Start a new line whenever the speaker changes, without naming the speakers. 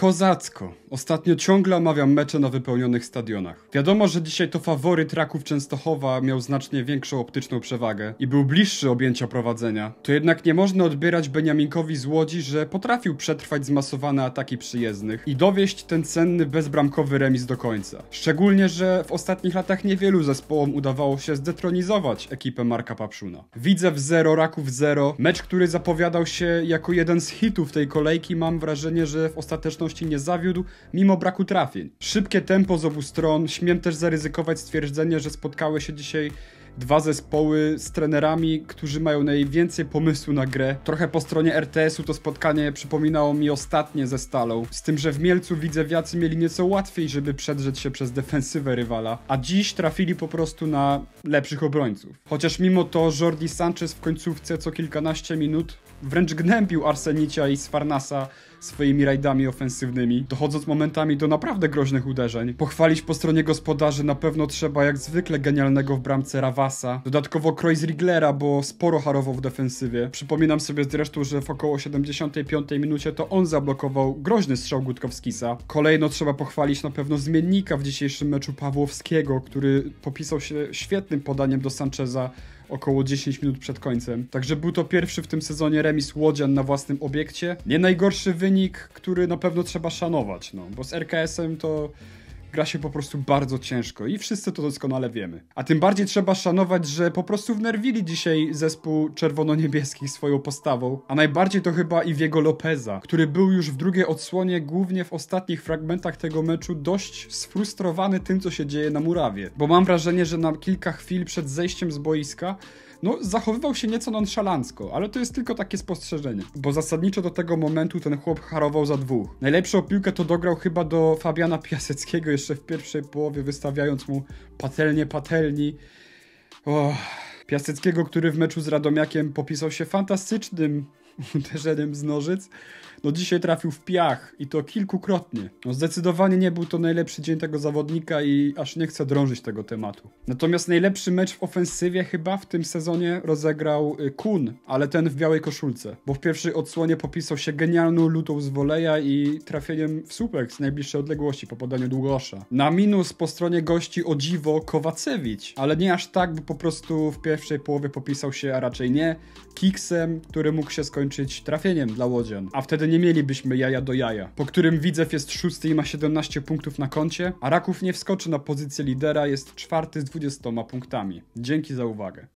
Kozacko. Ostatnio ciągle omawiam mecze na wypełnionych stadionach. Wiadomo, że dzisiaj to faworyt Raków Częstochowa miał znacznie większą optyczną przewagę i był bliższy objęcia prowadzenia. To jednak nie można odbierać Beniaminkowi z Łodzi, że potrafił przetrwać zmasowane ataki przyjezdnych i dowieść ten cenny bezbramkowy remis do końca. Szczególnie, że w ostatnich latach niewielu zespołom udawało się zdetronizować ekipę Marka Papszuna. Widzę w 0, Raków 0. Mecz, który zapowiadał się jako jeden z hitów tej kolejki, mam wrażenie, że w ostateczną nie zawiódł, mimo braku trafień. Szybkie tempo z obu stron, śmiem też zaryzykować stwierdzenie, że spotkały się dzisiaj dwa zespoły z trenerami, którzy mają najwięcej pomysłu na grę. Trochę po stronie RTS-u to spotkanie przypominało mi ostatnie ze Stalą, z tym, że w Mielcu wiacy mieli nieco łatwiej, żeby przedrzeć się przez defensywę rywala, a dziś trafili po prostu na lepszych obrońców. Chociaż mimo to Jordi Sanchez w końcówce co kilkanaście minut wręcz gnębił Arsenicia i Sfarnasa swoimi rajdami ofensywnymi, dochodząc momentami do naprawdę groźnych uderzeń. Pochwalić po stronie gospodarzy na pewno trzeba jak zwykle genialnego w bramce Ravasa, dodatkowo Krois Riglera, bo sporo harował w defensywie. Przypominam sobie zresztą, że w około 75 minucie to on zablokował groźny strzał Gutkowskisa. Kolejno trzeba pochwalić na pewno zmiennika w dzisiejszym meczu Pawłowskiego, który popisał się świetnym podaniem do Sancheza około 10 minut przed końcem. Także był to pierwszy w tym sezonie remis Łodzian na własnym obiekcie. Nie najgorszy wynik wynik, który na pewno trzeba szanować, no, bo z RKS-em to gra się po prostu bardzo ciężko i wszyscy to doskonale wiemy. A tym bardziej trzeba szanować, że po prostu wnerwili dzisiaj zespół czerwono-niebieskich swoją postawą, a najbardziej to chyba Iwiego Lopeza, który był już w drugiej odsłonie, głównie w ostatnich fragmentach tego meczu, dość sfrustrowany tym, co się dzieje na murawie. Bo mam wrażenie, że na kilka chwil przed zejściem z boiska no, zachowywał się nieco nonszalancko, ale to jest tylko takie spostrzeżenie. Bo zasadniczo do tego momentu ten chłop harował za dwóch. Najlepszą piłkę to dograł chyba do Fabiana Piaseckiego jeszcze w pierwszej połowie, wystawiając mu patelnie patelni. Oh. Piaseckiego, który w meczu z Radomiakiem popisał się fantastycznym uderzeniem z nożyc. No dzisiaj trafił w piach i to kilkukrotnie. No zdecydowanie nie był to najlepszy dzień tego zawodnika i aż nie chcę drążyć tego tematu. Natomiast najlepszy mecz w ofensywie chyba w tym sezonie rozegrał y, Kun, ale ten w białej koszulce, bo w pierwszej odsłonie popisał się genialną lutą z woleja i trafieniem w suplex z najbliższej odległości po podaniu Długosza. Na minus po stronie gości o dziwo Kowacewicz, ale nie aż tak, bo po prostu w pierwszej połowie popisał się, a raczej nie, kiksem, który mógł się skończyć zakończyć trafieniem dla Łodzian. A wtedy nie mielibyśmy jaja do jaja, po którym Widzew jest szósty i ma 17 punktów na koncie, a Raków nie wskoczy na pozycję lidera, jest czwarty z 20 punktami. Dzięki za uwagę.